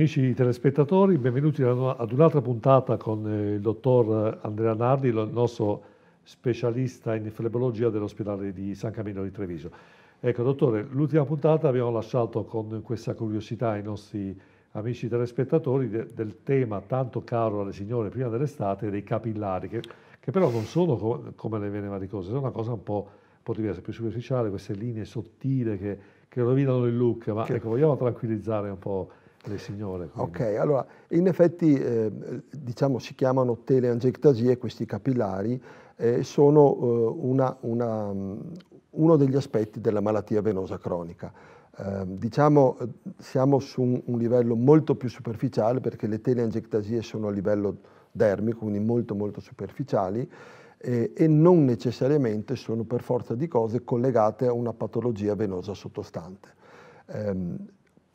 Amici telespettatori, benvenuti ad un'altra puntata con eh, il dottor Andrea Nardi, il nostro specialista in flebologia dell'ospedale di San Camillo di Treviso. Ecco, dottore, l'ultima puntata abbiamo lasciato con questa curiosità ai nostri amici telespettatori de del tema tanto caro alle signore prima dell'estate dei capillari, che, che, però non sono co come le vene varicose, sono una cosa un po', un po diversa, più superficiale, queste linee sottili che, che rovinano il look, ma che... ecco, vogliamo tranquillizzare un po' Le signore. Quindi. Ok, allora in effetti eh, diciamo si chiamano teleangiectasie questi capillari, eh, sono eh, una, una, mm, uno degli aspetti della malattia venosa cronica. Ehm, diciamo eh, siamo su un, un, livello molto più superficiale perché le teleangiectasie sono a livello dermico, quindi molto molto superficiali e non necessariamente sono per forza di cose collegate a una patologia venosa sottostante ehm,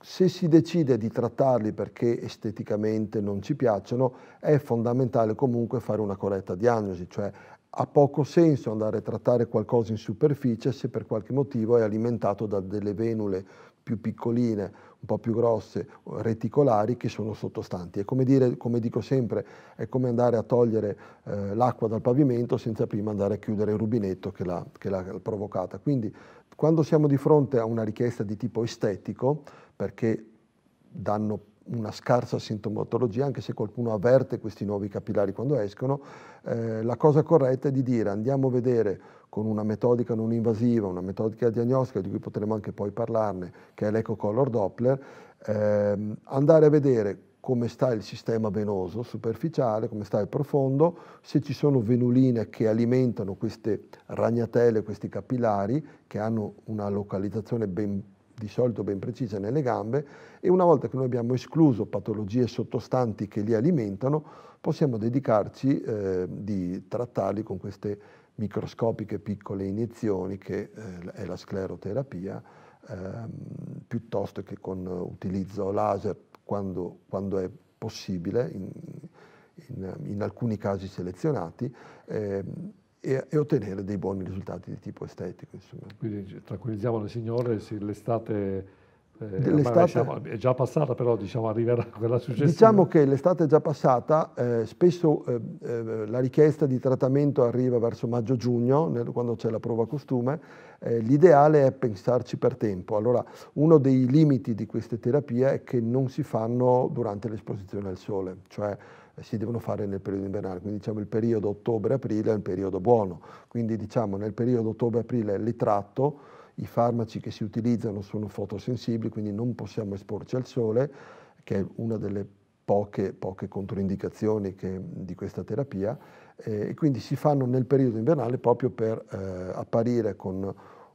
se si decide di trattarli perché esteticamente non ci piacciono, è fondamentale comunque fare una corretta diagnosi, cioè ha poco senso andare a trattare qualcosa in superficie se per qualche motivo è alimentato da delle venule più piccoline, un po' più grosse, reticolari che sono sottostanti. È come dire, come dico sempre, è come andare a togliere eh, l'acqua dal pavimento senza prima andare a chiudere il rubinetto che l'ha, che l'ha provocata. Quindi quando siamo di fronte a una richiesta di tipo estetico, perché danno una scarsa sintomatologia, anche se qualcuno avverte questi nuovi capillari quando escono, eh, la cosa corretta è di dire andiamo a vedere con una metodica non invasiva, una metodica diagnostica di cui potremo anche poi parlarne, che è l'ecocolor Doppler, ehm, andare a vedere come sta il sistema venoso superficiale, come sta il profondo, se ci sono venuline che alimentano queste ragnatele, questi capillari, che hanno una localizzazione ben di solito ben precisa nelle gambe e una volta che noi abbiamo escluso patologie sottostanti che li alimentano, possiamo dedicarci eh, di trattarli con queste microscopiche piccole iniezioni che eh, è la scleroterapia, ehm, piuttosto che con utilizzo laser quando, quando è possibile, in, in, in, alcuni casi selezionati. Ehm, e, e, ottenere dei buoni risultati di tipo estetico. Insomma. Quindi cioè, tranquillizziamo le signore, se l'estate eh, l'estate... è già passata, però diciamo, arriverà quella successiva. Diciamo che l'estate è già passata, eh, spesso eh, eh la richiesta di trattamento arriva verso maggio-giugno, quando c'è la prova costume. Eh, l'ideale è pensarci per tempo. Allora, uno dei limiti di queste terapie è che non si fanno durante l'esposizione al sole, cioè eh, si devono fare nel periodo invernale, quindi diciamo il periodo ottobre-aprile è un periodo buono, quindi diciamo nel periodo ottobre-aprile li tratto, i farmaci che si utilizzano sono fotosensibili, quindi non possiamo esporci al sole, che è una delle poche, poche controindicazioni che, di questa terapia, eh, e quindi si fanno nel periodo invernale proprio per eh, apparire con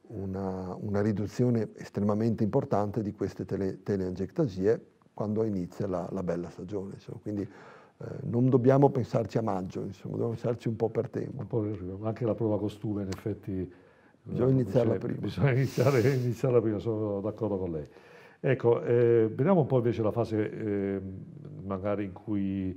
una, una, riduzione estremamente importante di queste tele, teleangiectasie quando inizia la, la bella stagione. Insomma. Quindi eh, non dobbiamo pensarci a maggio, insomma, dobbiamo pensarci un po' per tempo. Un po' anche la prova costume in effetti Bisogna iniziarla prima. Bisogna iniziare, iniziarla prima, sono d'accordo con lei. Ecco, eh, vediamo un po' invece la fase eh, magari in cui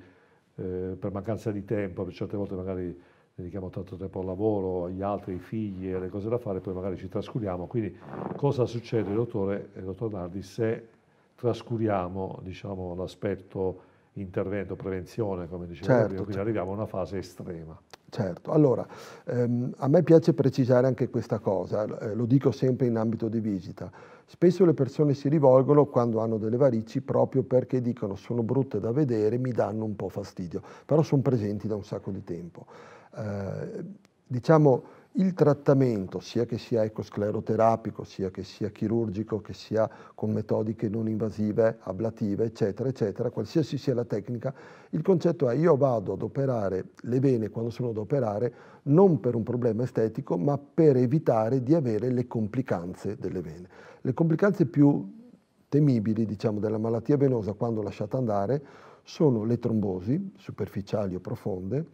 eh, per mancanza di tempo, per certe volte magari dedichiamo tanto tempo al lavoro, agli altri, ai figli, alle cose da fare, poi magari ci trascuriamo. Quindi cosa succede, dottore, dottor Nardi, se trascuriamo diciamo, l'aspetto intervento, prevenzione, come dicevo certo, prima, quindi certo. arriviamo a una fase estrema. Certo, allora ehm, a me piace precisare anche questa cosa, eh, lo dico sempre in ambito di visita. Spesso le persone si rivolgono quando hanno delle varici proprio perché dicono sono brutte da vedere, mi danno un po' fastidio, però sono presenti da un sacco di tempo. Eh, diciamo il trattamento, sia che sia ecoscleroterapico, sia che sia chirurgico, che sia con metodiche non invasive, ablative, eccetera, eccetera, qualsiasi sia la tecnica, il concetto è io vado ad operare le vene quando sono ad operare non per un problema estetico, ma per evitare di avere le complicanze delle vene. Le complicanze più temibili diciamo, della malattia venosa quando lasciata andare sono le trombosi superficiali o profonde,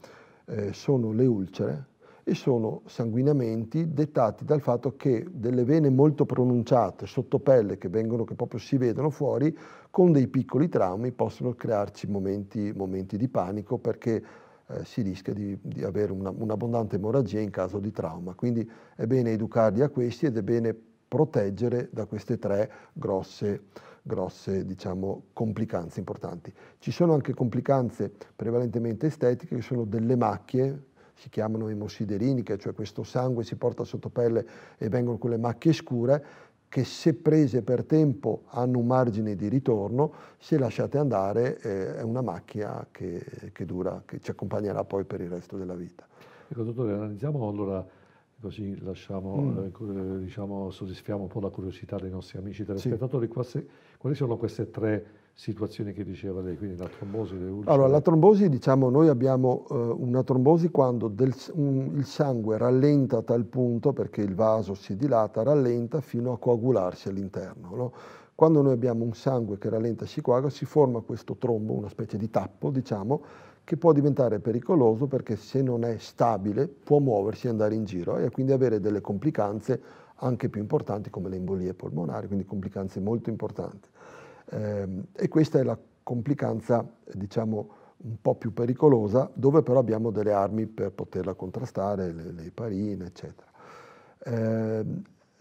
eh, sono le ulcere, e sono sanguinamenti dettati dal fatto che delle vene molto pronunciate sotto pelle che vengono, che proprio si vedono fuori, con dei piccoli traumi possono crearci momenti, momenti di panico perché eh, si rischia di, di avere un'abbondante emorragia in caso di trauma. Quindi è bene educarli a questi ed è bene proteggere da queste tre grosse, grosse diciamo, complicanze importanti. Ci sono anche complicanze prevalentemente estetiche che sono delle macchie si chiamano emosiderini, che cioè questo sangue si porta sotto pelle e vengono quelle macchie scure, che se prese per tempo hanno un margine di ritorno, se lasciate andare eh, è una macchia che, che, dura, che ci accompagnerà poi per il resto della vita. Ecco, dottore, analizziamo allora, così lasciamo, mm. eh, eh diciamo, soddisfiamo un po' la curiosità dei nostri amici telespettatori, sì. quali sono queste tre situazione che diceva lei, quindi la trombosi, le ulcere? Allora, la trombosi, diciamo, noi abbiamo eh, una trombosi quando del, un, il sangue rallenta a tal punto, perché il vaso si dilata, rallenta fino a coagularsi all'interno. No? Quando noi abbiamo un sangue che rallenta e si coagula, si forma questo trombo, una specie di tappo, diciamo, che può diventare pericoloso perché se non è stabile può muoversi e andare in giro e quindi avere delle complicanze anche più importanti come le embolie polmonari, quindi complicanze molto importanti. Ehm, e questa è la complicanza, diciamo, un po' più pericolosa, dove però abbiamo delle armi per poterla contrastare, le, le parine, eccetera. Eh,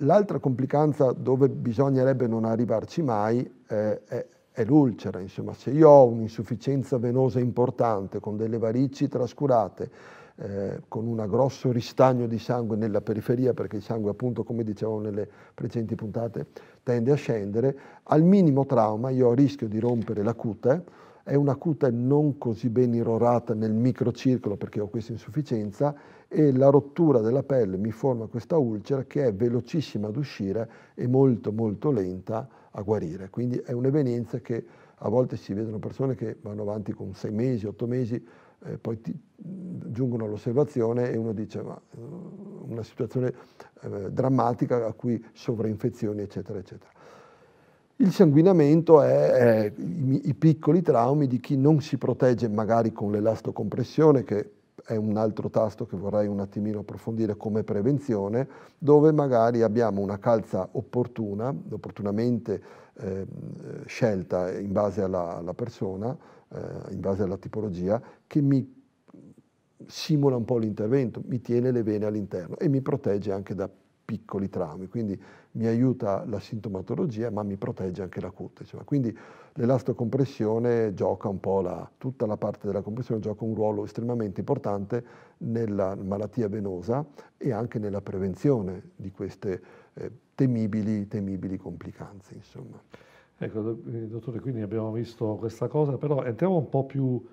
l'altra complicanza dove bisognerebbe non arrivarci mai eh, è, è, l'ulcera, insomma, se io ho un'insufficienza venosa importante con delle varici trascurate, eh, con un grosso ristagno di sangue nella periferia, perché il sangue appunto, come dicevamo nelle precedenti puntate, tende a scendere, al minimo trauma io rischio di rompere la cute, è una cute non così ben irrorata nel microcircolo perché ho questa insufficienza e la rottura della pelle mi forma questa ulcera che è velocissima ad uscire e molto molto lenta a guarire. Quindi è un'evenienza che a volte si vedono persone che vanno avanti con sei mesi, otto mesi, eh, poi ti, giungono all'osservazione e uno dice ma eh, una situazione eh, drammatica a cui sovrainfezioni eccetera eccetera. Il sanguinamento è, è i, i, piccoli traumi di chi non si protegge magari con l'elastocompressione che è un altro tasto che vorrei un attimino approfondire come prevenzione, dove magari abbiamo una calza opportuna, opportunamente eh, scelta in base alla, alla persona, eh, in base alla tipologia, che mi simula un po' l'intervento, mi tiene le vene all'interno e mi protegge anche da piccoli traumi, quindi mi aiuta la sintomatologia ma mi protegge anche la cute. Cioè, quindi l'elastocompressione gioca un po' la, tutta la parte della compressione gioca un ruolo estremamente importante nella malattia venosa e anche nella prevenzione di queste eh, temibili, temibili complicanze. Insomma. Ecco, eh, dottore, quindi abbiamo visto questa cosa, però entriamo un po' più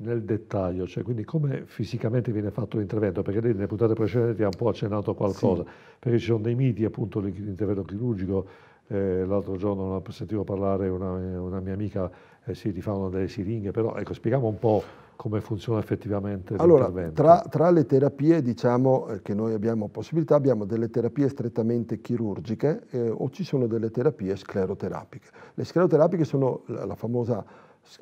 nel dettaglio, cioè quindi come fisicamente viene fatto l'intervento, perché lei nelle puntate precedenti ha un po' accennato qualcosa, sì. perché ci sono dei miti, appunto l'intervento chirurgico, eh, l'altro giorno sentivo parlare una, una mia amica, eh, si rifavano delle siringhe, però ecco, spieghiamo un po' come funziona effettivamente allora, tra, tra, le terapie diciamo, eh, che noi abbiamo possibilità, abbiamo delle terapie strettamente chirurgiche eh, o ci sono delle terapie scleroterapiche. Le scleroterapiche sono la, la famosa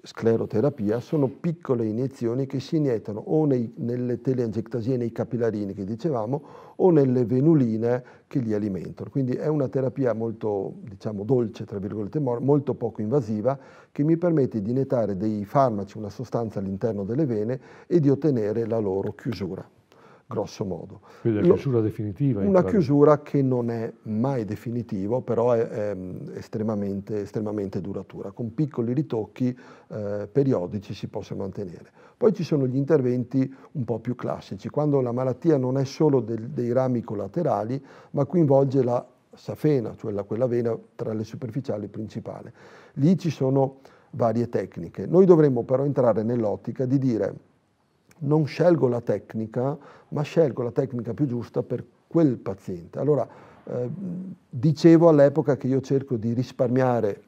scleroterapia sono piccole iniezioni che si iniettano o nei, nelle teleangiectasie, nei capillarini che dicevamo, o nelle venuline che li alimentano. Quindi è una terapia molto, diciamo, dolce, tra virgolette, molto poco invasiva, che mi permette di iniettare dei farmaci, una sostanza all'interno delle vene e di ottenere la loro chiusura grosso modo. Quindi la chiusura definitiva. Una pratica. chiusura che non è mai definitiva, però è, è mm, estremamente, estremamente, duratura. Con piccoli ritocchi eh, periodici si possa mantenere. Poi ci sono gli interventi un po' più classici, quando la malattia non è solo del, dei rami collaterali, ma coinvolge la safena, cioè la, quella vena tra le superficiali principali. Lì ci sono varie tecniche. Noi dovremmo però entrare nell'ottica di dire non scelgo la tecnica, ma scelgo la tecnica più giusta per quel paziente. Allora, eh, dicevo all'epoca che io cerco di risparmiare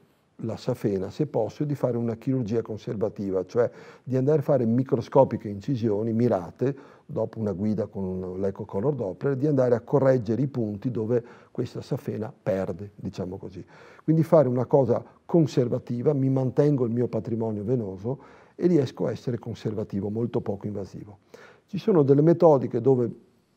la safena, se posso, e di fare una chirurgia conservativa, cioè di andare a fare microscopiche incisioni mirate, dopo una guida con l'eco color Doppler, di andare a correggere i punti dove questa safena perde, diciamo così. Quindi fare una cosa conservativa, mi mantengo il mio patrimonio venoso e riesco a essere conservativo, molto poco invasivo. Ci sono delle metodiche dove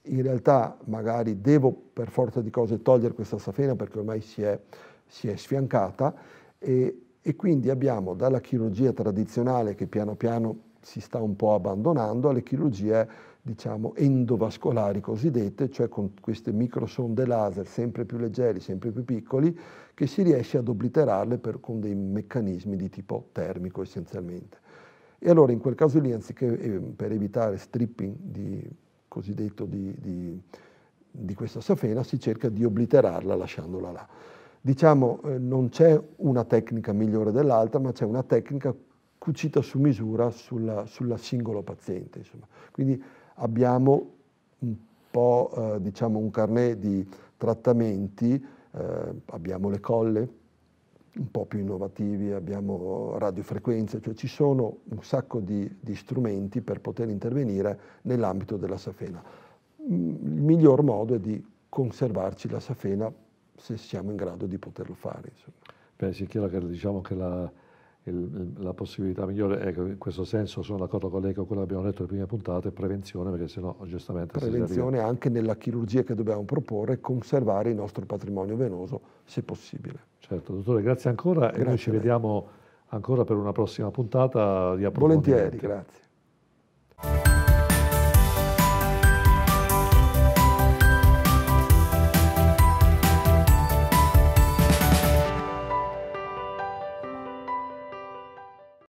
in realtà magari devo per forza di cose togliere questa safena perché ormai si è, si è sfiancata e, e quindi abbiamo dalla chirurgia tradizionale che piano piano si sta un po' abbandonando alle chirurgie diciamo, endovascolari cosiddette, cioè con queste microsonde laser sempre più leggeri, sempre più piccoli, che si riesce ad obliterarle per, con dei meccanismi di tipo termico essenzialmente. E allora in quel caso lì, anziché ehm, per evitare stripping di, cosiddetto di, di, di, questa safena, si cerca di obliterarla lasciandola là. Diciamo eh, non c'è una tecnica migliore dell'altra, ma c'è una tecnica cucita su misura sulla, sulla singolo paziente. Insomma. Quindi abbiamo un po' eh, diciamo un carnet di trattamenti, eh, abbiamo le colle, un po' più innovativi, abbiamo radiofrequenze, cioè ci sono un sacco di, di strumenti per poter intervenire nell'ambito della safena. Mm, il miglior modo è di conservarci la safena se siamo in grado di poterlo fare. Insomma. Beh, sì, è chiaro che diciamo che la, il, la possibilità migliore, ecco, in questo senso sono d'accordo con lei con quello che abbiamo detto nelle prime puntate, prevenzione, perché sennò giustamente... Prevenzione arriva... anche nella chirurgia che dobbiamo proporre, conservare il nostro patrimonio venoso, se possibile. Certo, dottore, grazie ancora grazie e noi ci vediamo ancora per una prossima puntata di approfondimento. Volentieri, grazie.